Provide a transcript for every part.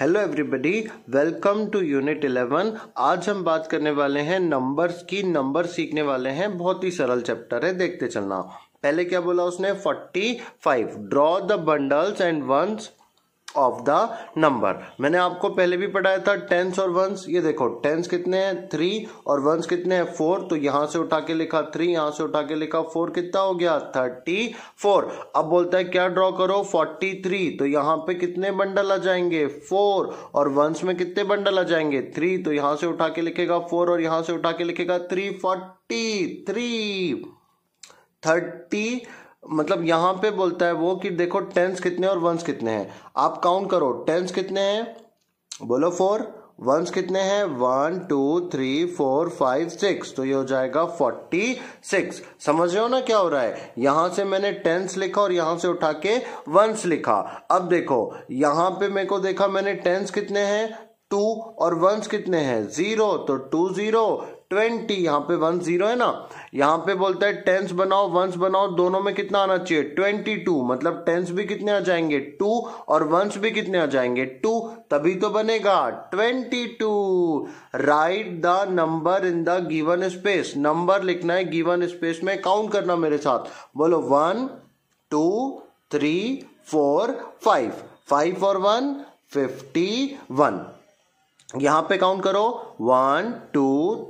hello everybody welcome to unit 11 आज हम बात करने वाले हैं नंबर्स की नंबर सीखने वाले हैं बहुत ही सरल चैप्टर है देखते चलना पहले क्या बोला उसने 45 draw the bundles and ones of the number मैंने आपको पहले भी पढ़ाया था टेंस और वंस ये देखो टेंस कितने हैं थ्री और वंस कितने हैं फोर तो यहां से उठा के लिखा थ्री यहां से उठा के लिखा फोर कितना हो गया थर्टी फोर अब बोलता है क्या ड्रॉ करो फोर्टी थ्री तो यहां पे कितने बंडल आ जाएंगे फोर और वंस में कितने बंडल आ जाएंगे थ्री तो यहां से उठा के लिखेगा फोर और यहां से उठा के लिखेगा थ्री फोर्टी थ्री थर्टी मतलब यहां पे बोलता है वो कि देखो टेंस कितने और वंस कितने हैं आप काउंट करो टेंस कितने हैं बोलो फोर वंस कितने हैं one two three four five six तो ये हो जाएगा फोर्टी सिक्स समझ रहे हो ना क्या हो रहा है यहां से मैंने टेंस लिखा और यहां से उठा के वंस लिखा अब देखो यहां पे मेरे को देखा मैंने टेंस कितने हैं टू और वंस कितने हैं जीरो तो टू जीरो ट्वेंटी यहाँ पे वन जीरो है ना यहाँ पे बोलता है टेंस बनाओ वंस बनाओ दोनों में कितना आना चाहिए ट्वेंटी टू मतलब टेंस भी कितने आ जाएंगे टू और वंस भी कितने आ जाएंगे टू तभी तो बनेगा twenty two write the number in the given space number लिखना है गिवन स्पेस में काउंट करना मेरे साथ बोलो one two three four five five और वन फिफ्टी वन यहां पे काउंट करो one two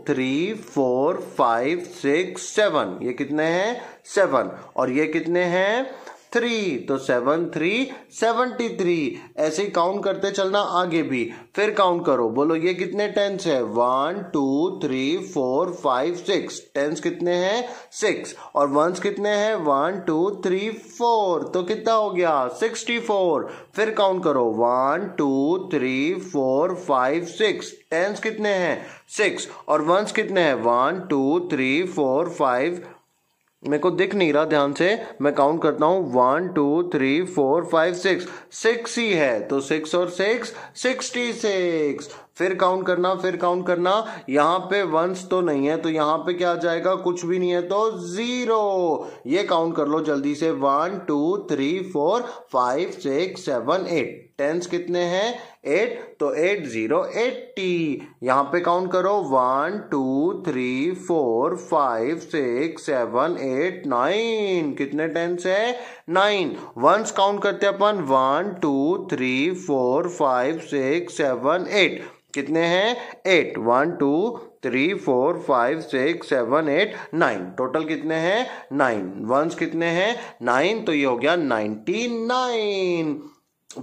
three four five six seven ये कितने हैं सेवन और ये कितने हैं थ्री तो सेवन थ्री सेवनटी थ्री ऐसे ही काउंट करते चलना आगे भी फिर काउंट करो बोलो ये कितने टेंस है one two three four five six tens कितने हैं सिक्स और वंस कितने हैं वन टू थ्री फोर तो कितना हो गया सिक्सटी फोर फिर काउंट करो one two three four five six tens कितने हैं सिक्स और वंस कितने हैं one two three four five मेरे को दिख नहीं रहा ध्यान से मैं काउंट करता हूं one two three four five six six ही है तो सिक्स और सिक्स सिक्सटी सिक्स फिर काउंट करना फिर काउंट करना यहाँ पे वंस तो नहीं है तो यहाँ पे क्या आ जाएगा कुछ भी नहीं है तो जीरो ये काउंट कर लो जल्दी से one two three four five six seven eight tens कितने हैं एट तो एट जीरो एट्टी यहाँ पे काउंट करो one two three four five six seven eight nine कितने टेंस है नाइन वंस काउंट करते अपन one two three four five six seven eight कितने हैं eight one two three four five six seven eight nine total कितने हैं nine ones कितने हैं नाइन तो ये हो गया नाइनटी नाइन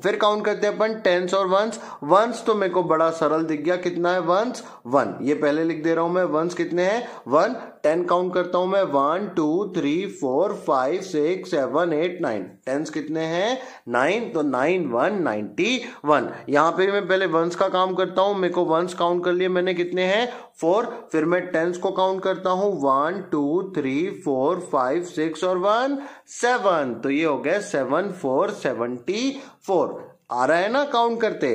फिर काउंट करते हैं अपन टेंस और वंस वंस तो मेरे को बड़ा सरल दिख गया कितना है वंस वन ये पहले लिख दे रहा हूं मैं वंस कितने हैं वन टेन काउंट करता हूं मैं one two three four five six seven eight nine tens कितने हैं नाइन तो नाइन वन नाइनटी वन यहां पर मैं पहले वंस का काम करता हूं मेरे को वंस काउंट कर लिए मैंने कितने हैं फोर फिर मैं टेंस को काउंट करता हूं one two three four five six और वन सेवन तो ये हो गया सेवन फोर सेवनटी फोर आ रहा है ना काउंट करते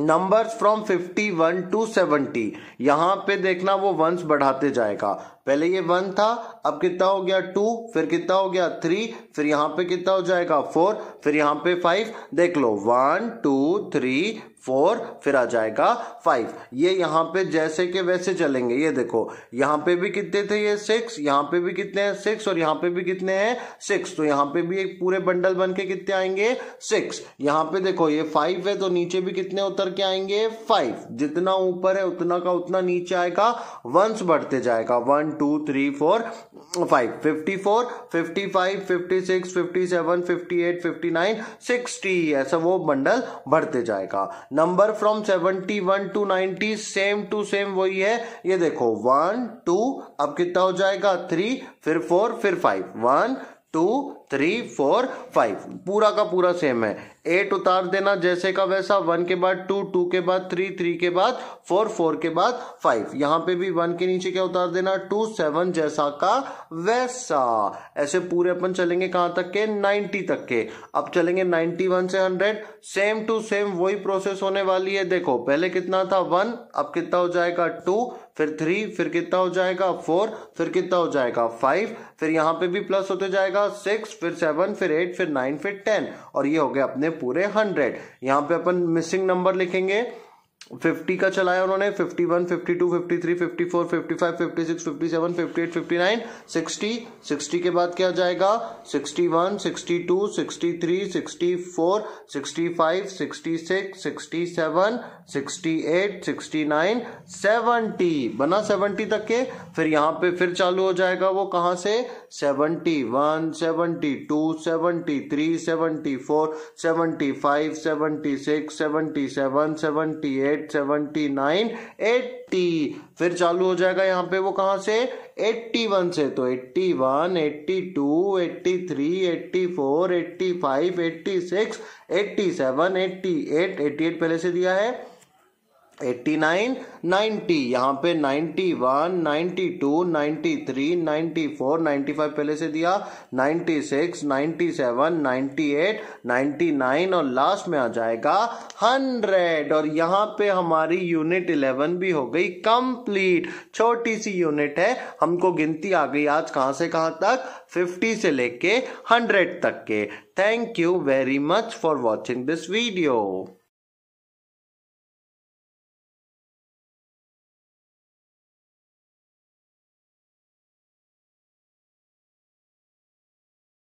numbers from fifty one to seventy यहां पे देखना वो वंस बढ़ाते जाएगा पहले ये वन था अब कितना हो गया टू फिर कितना हो गया थ्री फिर यहाँ पे कितना हो जाएगा फोर फिर यहाँ पे फाइव देख लो वन टू थ्री फोर फिर आ जाएगा फाइव ये यहाँ पे जैसे के वैसे चलेंगे ये देखो यहाँ पे भी कितने थे ये सिक्स यहाँ पे भी कितने हैं सिक्स और यहाँ पे भी कितने हैं सिक्स तो यहाँ पे भी एक पूरे बंडल बन के कितने आएंगे सिक्स यहाँ पे देखो ये फाइव है तो नीचे भी कितने उतर के आएंगे फाइव जितना ऊपर है उतना का उतना नीचे आएगा वंस बढ़ते जाएगा one two three four five fifty four fifty five fifty six fifty seven fifty eight fifty nine sixty ऐसा वो बंडल बढ़ते जाएगा number from seventy one to ninety same to same वही है ये देखो वन टू अब कितना हो जाएगा थ्री फिर फोर फिर five one two three four five पूरा का पूरा सेम है एट उतार देना जैसे का वैसा वन के बाद टू टू के बाद थ्री थ्री के बाद फोर फोर के बाद फाइव यहाँ पे भी वन के नीचे क्या उतार देना टू सेवन जैसा का वैसा ऐसे पूरे अपन चलेंगे कहां तक के नाइन्टी तक के अब चलेंगे नाइन्टी वन से हंड्रेड सेम टू सेम वही प्रोसेस होने वाली है देखो पहले कितना था वन अब कितना हो जाएगा टू फिर थ्री फिर कितना हो जाएगा फोर फिर कितना हो जाएगा फाइव फिर यहाँ पे भी प्लस होते जाएगा सिक्स फिर सेवन फिर एट फिर नाइन फिर टेन और ये हो गया अपने पूरे हंड्रेड यहाँ पे अपन मिसिंग नंबर लिखेंगे फिफ्टी का चलाया उन्होंने fifty one fifty two fifty three fifty four fifty five fifty six fifty seven fifty eight fifty nine sixty sixty के बाद क्या जाएगा sixty one sixty two sixty three sixty four sixty five sixty six sixty seven sixty eight sixty nine बना seventy तक के फिर यहाँ पे फिर चालू हो जाएगा वो कहाँ से 71, one 73, two 75, three 77, four seventy five six seven eight eight seventy nine eighty फिर चालू हो जाएगा यहाँ पे वो कहाँ से एट्टी वन से तो eighty one eighty two eighty three eighty four eighty five eighty six eighty seven eighty eight eighty eight पहले से दिया है एट्टी नाइन नाइन्टी यहाँ पे ninety one ninety two ninety three ninety four ninety five पहले से दिया ninety six ninety seven ninety eight ninety nine और लास्ट में आ जाएगा हंड्रेड और यहाँ पे हमारी यूनिट इलेवन भी हो गई कंप्लीट छोटी सी यूनिट है हमको गिनती आ गई आज कहाँ से कहाँ तक फिफ्टी से लेके हंड्रेड तक के thank you very much for watching this video